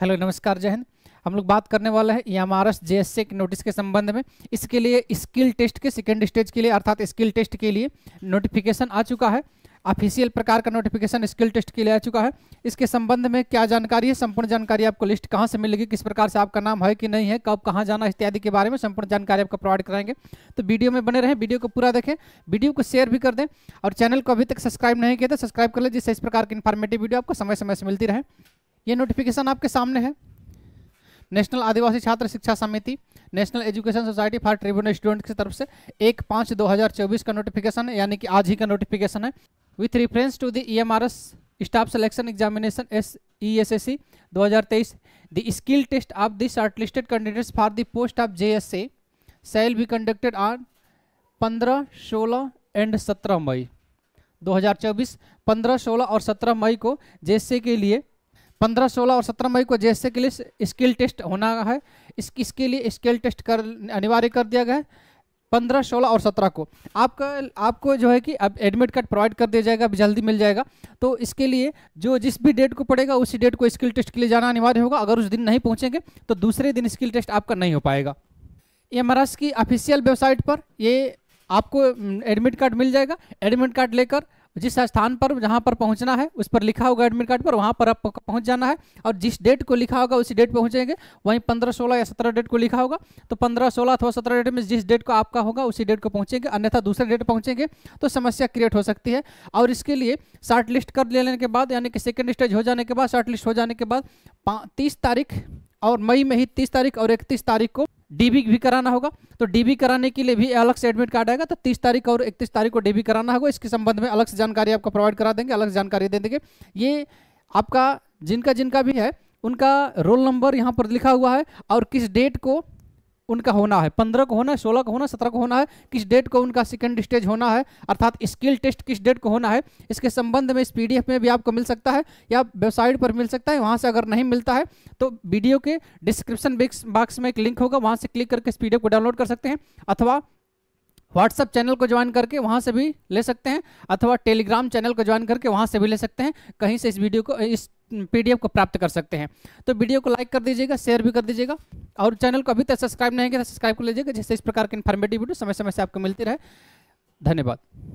hello नमस्कार जय हिंद हम लोग बात करने वाले हैं M R S J S के नोटिस के संबंध में इसके लिए स्किल टेस्ट के सेकेंड स्टेज के लिए अर्थात स्किल टेस्ट के लिए नोटिफिकेशन आ चुका है ऑफिशियल प्रकार का नोटिफिकेशन स्किल टेस्ट के लिए आ चुका है इसके संबंध में क्या जानकारी है संपूर्ण जानकारी आपको लिस्ट कहाँ से मिलेगी किस प्रकार से आपका नाम है कि नहीं है कब कहाँ जाना इत्यादि के बारे में संपूर्ण जानकारी आपको प्रोवाइड कराएंगे तो वीडियो में बने रहें वीडियो को पूरा देखें वीडियो को शेयर भी कर दें और चैनल को अभी तक सब्सक्राइब नहीं किया तो सब्सक्राइब कर लें जिससे इस प्रकार की इन्फॉर्मेटिव वीडियो आपको समय समय से मिलती रहे ये नोटिफिकेशन आपके सामने है नेशनल आदिवासी छात्र शिक्षा समिति national education society for tribunal student की तरफ से एक पाँच दो हज़ार चौबीस का नोटिफिकेशन है यानी कि आज ही का नोटिफिकेशन है with reference to the E M R S staff selection examination S E S S C दो हज़ार तेईस the skill test of the shortlisted candidates for the post of J S A shall be conducted on पंद्रह सोलह and सत्रह मई दो हज़ार चौबीस पंद्रह सोलह और सत्रह मई को जेएसए के लिए पंद्रह सोलह और सत्रह मई को जैसे के लिए स्किल टेस्ट होना है इस इसके लिए स्किल टेस्ट कर अनिवार्य कर दिया गया है पंद्रह सोलह और सत्रह को आपका आपको जो है कि अब एडमिट कार्ड प्रोवाइड कर दिया जाएगा जल्दी मिल जाएगा तो इसके लिए जो जिस भी डेट को पड़ेगा उसी डेट को स्किल टेस्ट के लिए जाना अनिवार्य होगा अगर उस दिन नहीं पहुँचेंगे तो दूसरे दिन स्किल टेस्ट आपका नहीं हो पाएगा एम की ऑफिशियल वेबसाइट पर ये आपको एडमिट कार्ड मिल जाएगा एडमिट कार्ड लेकर तो जिस स्थान पर जहाँ पर पहुँचना है उस पर लिखा होगा एडमिट कार्ड पर वहाँ पर आप पहुँच जाना है और जिस डेट को लिखा होगा उसी डेट पहुँचेंगे वहीं पंद्रह सोलह या सत्रह डेट को लिखा होगा तो पंद्रह सोलह अथवा सत्रह डेट में जिस डेट को आपका होगा उसी डेट को पहुँचेंगे अन्यथा दूसरे डेट पहुँचेंगे तो समस्या क्रिएट हो सकती है और इसके लिए शार्ट लिस्ट कर लेने के बाद यानी कि सेकेंड स्टेज हो जाने के बाद शार्ट लिस्ट हो जाने के बाद तीस तारीख और मई में ही तीस तारीख और इकतीस तारीख को डीबी भी कराना होगा तो डीबी कराने के लिए भी अलग से एडमिट कार्ड आएगा तो तीस तारीख और इकतीस तारीख को डीबी कराना होगा इसके संबंध में अलग से जानकारी आपको प्रोवाइड करा देंगे अलग जानकारी दे देंगे ये आपका जिनका जिनका भी है उनका रोल नंबर यहाँ पर लिखा हुआ है और किस डेट को उनका होना है पंद्रह को होना है सोलह को होना है सत्रह को होना है किस डेट को उनका सेकेंड स्टेज होना है अर्थात स्किल टेस्ट किस डेट को होना है इसके संबंध में इस पीडीएफ में भी आपको मिल सकता है या वेबसाइट पर मिल सकता है वहाँ से अगर नहीं मिलता है तो वीडियो के डिस्क्रिप्शन बॉक्स में एक लिंक होगा वहाँ से क्लिक करके इस पीडीएफ को डाउनलोड कर सकते हैं अथवा व्हाट्सअप चैनल को ज्वाइन करके वहाँ से भी ले सकते हैं अथवा टेलीग्राम चैनल को ज्वाइन करके वहाँ से भी ले सकते हैं कहीं से इस वीडियो को इस पीडीएफ को प्राप्त कर सकते हैं तो वीडियो को लाइक कर दीजिएगा शेयर भी कर दीजिएगा और चैनल को अभी तक सब्सक्राइब नहीं किया सब्सक्राइब तो कर लीजिएगा जिससे इस प्रकार की इन्फॉर्मेटिव वीडियो समय समय से आपको मिलती रहे धन्यवाद